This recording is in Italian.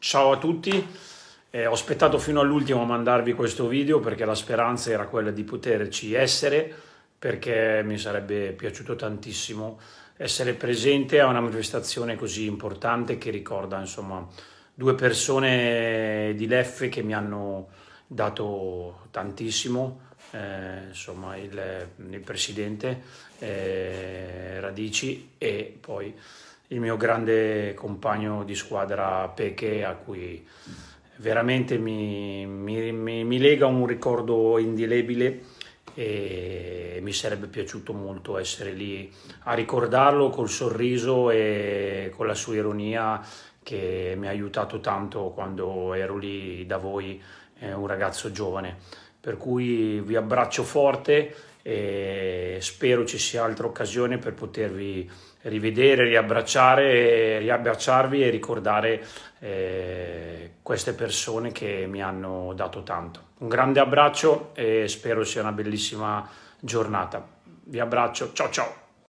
Ciao a tutti, eh, ho aspettato fino all'ultimo a mandarvi questo video perché la speranza era quella di poterci essere, perché mi sarebbe piaciuto tantissimo essere presente a una manifestazione così importante che ricorda insomma due persone di Leffe che mi hanno dato tantissimo, eh, insomma il, il presidente eh, Radici e poi il mio grande compagno di squadra Peche a cui veramente mi, mi, mi, mi, lega un ricordo indilebile e mi sarebbe piaciuto molto essere lì a ricordarlo col sorriso e con la sua ironia che mi ha aiutato tanto quando ero lì da voi eh, un ragazzo giovane. Per cui vi abbraccio forte e spero ci sia altra occasione per potervi rivedere, riabbracciare, riabbracciarvi e ricordare eh, queste persone che mi hanno dato tanto. Un grande abbraccio e spero sia una bellissima giornata. Vi abbraccio, ciao ciao!